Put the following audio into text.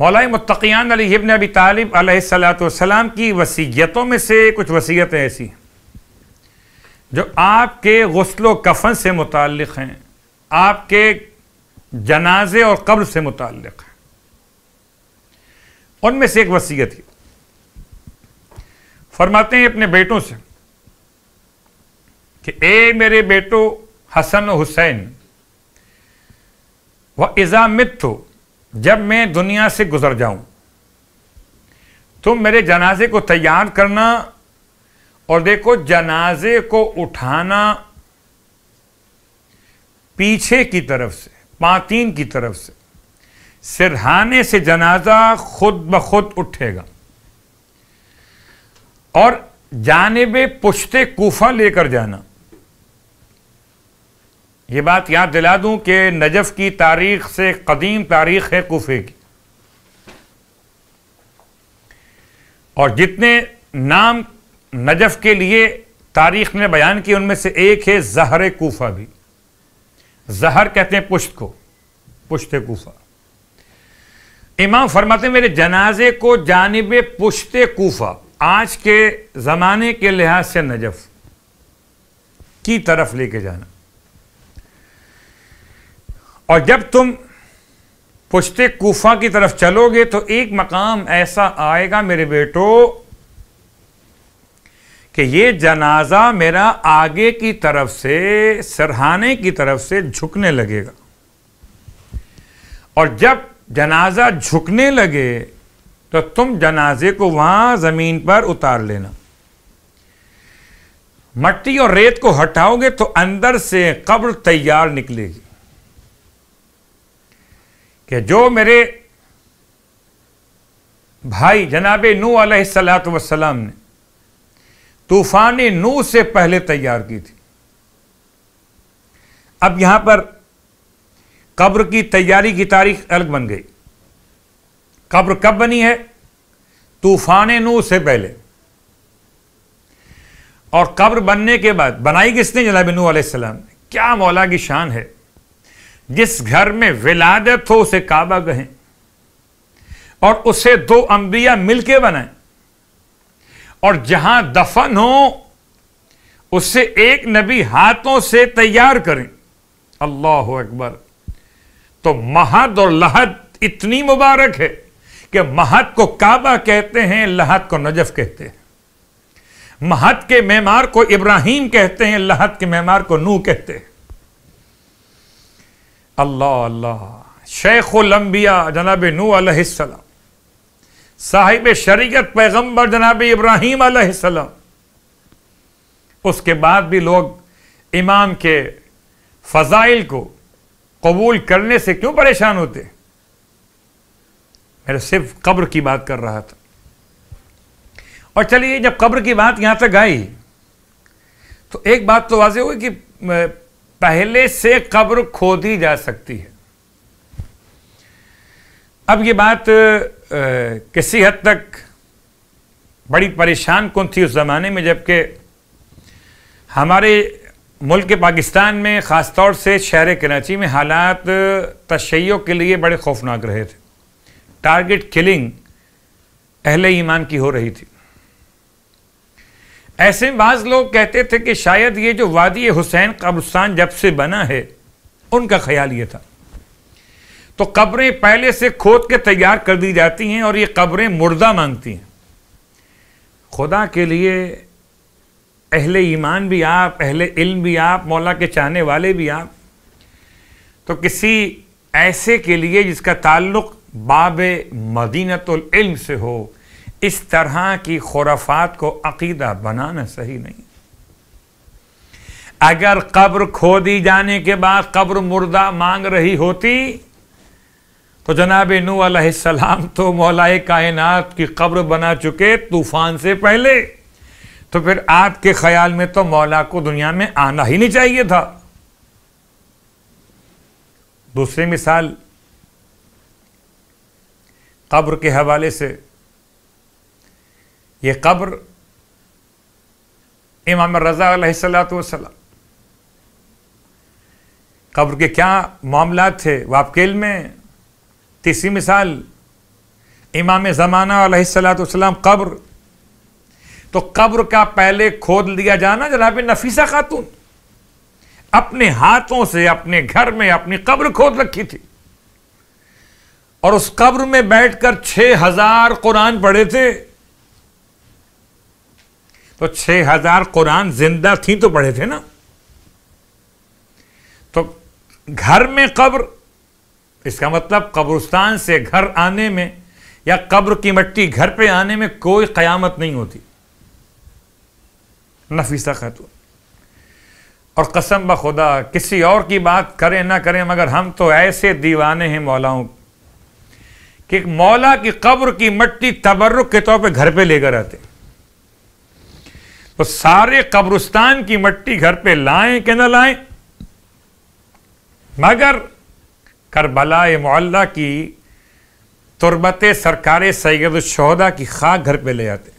मौलाई अली अलीबन अबी तालिब सलाम की वसीयतों में से कुछ वसीयतें ऐसी हैं जो आपके गसलो कफन से मुतल हैं आपके जनाजे और कब्र से मुतक़ हैं उनमें से एक वसीयत है फरमाते हैं अपने बेटों से कि ए मेरे बेटो हसन हुसैन व इज़ा मित जब मैं दुनिया से गुजर जाऊं तो मेरे जनाजे को तैयार करना और देखो जनाजे को उठाना पीछे की तरफ से पातीन की तरफ से सिरहाने से जनाजा खुद ब खुद उठेगा और जानब पुश्ते कोफा लेकर जाना ये बात याद दिला दूं कि नजफ की तारीख से कदीम तारीख है कोफे की और जितने नाम नजफ के लिए तारीख ने बयान किए उनमें से एक है जहर कोफा भी जहर कहते हैं पुश्त को पुश्त कोफा इमाम फरमाते मेरे जनाजे को जानब पुश्त कोफा आज के ज़माने के लिहाज से नजफ की तरफ लेके जाना और जब तुम पुश्ते कोफा की तरफ चलोगे तो एक मकाम ऐसा आएगा मेरे बेटो कि ये जनाजा मेरा आगे की तरफ से सरहाने की तरफ से झुकने लगेगा और जब जनाजा झुकने लगे तो तुम जनाजे को वहां जमीन पर उतार लेना मट्टी और रेत को हटाओगे तो अंदर से कब्र तैयार निकलेगी कि जो मेरे भाई जनाब नू सलात ने तूफान नू से पहले तैयार की थी अब यहां पर कब्र की तैयारी की तारीख अलग बन गई कब्र कब बनी है तूफान नू से पहले और कब्र बनने के बाद बनाई किसने जनाब नू सलाम ने क्या मौला की शान है जिस घर में विलादत हो उसे काबा कहें और उसे दो अंबिया मिलके बनाएं और जहां दफन हो उसे एक नबी हाथों से तैयार करें अल्लाह अकबर तो महद और लहद इतनी मुबारक है कि महद को काबा कहते हैं लहद को नजफ कहते हैं महद के मेमार को इब्राहिम कहते हैं लहद के मेमार को नू कहते हैं अल्लाह अल्लाह शेखुलम्बिया जनाब नू अलैहिस्सलाम साहिब शरीयत पैगंबर जनाब इब्राहिम अलैहिस्सलाम उसके बाद भी लोग इमाम के फजाइल को कबूल करने से क्यों परेशान होते मैं सिर्फ कब्र की बात कर रहा था और चलिए जब कब्र की बात यहां तक आई तो एक बात तो वाजे हुई कि पहले से कब्र खोदी जा सकती है अब ये बात किसी हद तक बड़ी परेशान कौन थी उस ज़माने में जबकि हमारे मुल्क पाकिस्तान में ख़ास तौर से शहर कराची में हालात तशैयों के लिए बड़े खौफनाक रहे थे टारगेट किलिंग अहले ईमान की हो रही थी ऐसे बाज लोग कहते थे कि शायद ये जो वादी हुसैन कब्रस्तान जब से बना है उनका ख्याल ये था तो कब्रें पहले से खोद के तैयार कर दी जाती हैं और ये कब्रें मुर्दा मांगती हैं खुदा के लिए अहले ईमान भी आप अहले इल्म भी आप मौला के चाहने वाले भी आप तो किसी ऐसे के लिए जिसका ताल्लुक बाब मदीनतुल इल्म से हो इस तरह की खुराफात को अकीदा बनाना सही नहीं अगर कब्र खो दी जाने के बाद कब्र मुर्दा मांग रही होती तो जनाब नू सलाम तो मौलाए कायनात की कब्र बना चुके तूफान से पहले तो फिर आपके ख्याल में तो मौला को दुनिया में आना ही नहीं चाहिए था दूसरी मिसाल कब्र के हवाले से ये कब्र इमाम रज़ा सलाम कब्र के क्या मामला थे वापकेल में तीसरी मिसाल इमाम ज़माना सलाम कब्र तो कब्र का पहले खोद लिया जाना जनाब नफीसा खातून अपने हाथों से अपने घर में अपनी कब्र खोद रखी थी और उस कब्र में बैठकर छह हजार कुरान पढ़े थे तो छह हजार कुरान जिंदा थी तो पढ़े थे ना तो घर में कब्र इसका मतलब कब्रस्तान से घर आने में या कब्र की मट्टी घर पे आने में कोई कयामत नहीं होती नफीसा खातून तो। और कसम ब खुदा किसी और की बात करें ना करें मगर हम तो ऐसे दीवाने हैं मौलाओं कि मौला की कब्र की मट्टी तबर्रुक के तौर पे घर पे लेकर आते तो सारे कब्रिस्तान की मट्टी घर पे लाएं कि ना लाएं मगर करबला मोहल्ला की तुरबत सरकार सैद शहदा की खाक घर पे ले आते